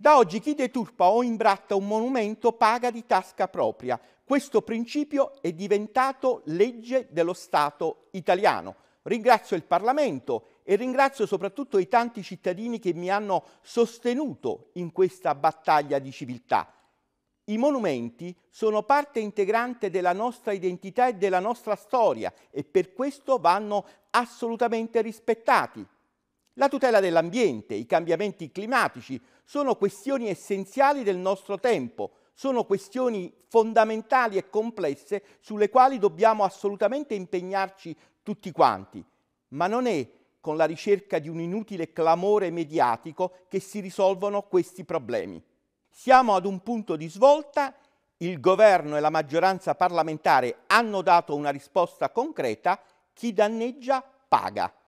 Da oggi chi deturpa o imbratta un monumento paga di tasca propria. Questo principio è diventato legge dello Stato italiano. Ringrazio il Parlamento e ringrazio soprattutto i tanti cittadini che mi hanno sostenuto in questa battaglia di civiltà. I monumenti sono parte integrante della nostra identità e della nostra storia e per questo vanno assolutamente rispettati. La tutela dell'ambiente, i cambiamenti climatici sono questioni essenziali del nostro tempo, sono questioni fondamentali e complesse sulle quali dobbiamo assolutamente impegnarci tutti quanti, ma non è con la ricerca di un inutile clamore mediatico che si risolvono questi problemi. Siamo ad un punto di svolta, il governo e la maggioranza parlamentare hanno dato una risposta concreta, chi danneggia paga.